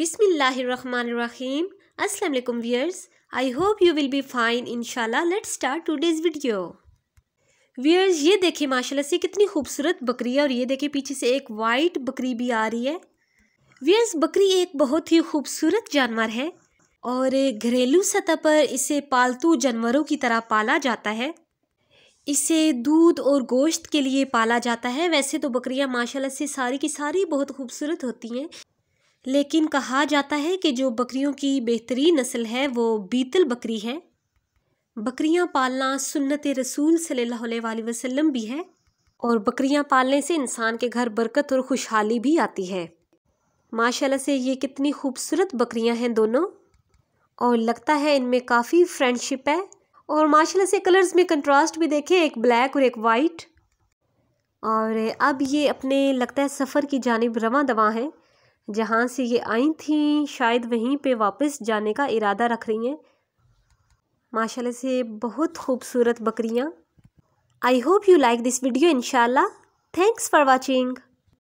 Bismillahirrahmanirrahim. Assalamu alaikum viewers I hope you will be fine inshallah. Let's start today's video viewers ये देखिए माशाल्लाह से कितनी खूबसूरत बकरी है और ये देखिए पीछे से एक वाइट बकरी भी आ रही है वियर्स बकरी एक बहुत ही खूबसूरत जानवर है और घरेलू सतह पर इसे पालतू जानवरों की तरह पाला जाता है इसे दूध और गोश्त के लिए पाला जाता है वैसे तो बकरियां माशाल्लाह से सारी की सारी बहुत खूबसूरत होती हैं लेकिन कहा जाता है कि जो बकरियों की बेहतरीन नस्ल है वो बीतल बकरी है बकरियां पालना सुन्नत रसूल सल्लल्लाहु अलैहि वसल्लम भी है और बकरियां पालने से इंसान के घर बरकत और खुशहाली भी आती है माशाल्लाह से ये कितनी खूबसूरत बकरियां हैं दोनों और लगता है इनमें काफ़ी फ्रेंडशिप है और माशाल्लाह से कलर्स में कंट्रास्ट भी देखें एक ब्लैक और एक वाइट और अब ये अपने लगता है सफ़र की जानब रवा दवा हैं जहाँ से ये आई थी शायद वहीं पे वापस जाने का इरादा रख रही हैं माशाल्लाह से बहुत खूबसूरत बकरियाँ I hope you like this video इनशाला थैंक्स फॉर वॉचिंग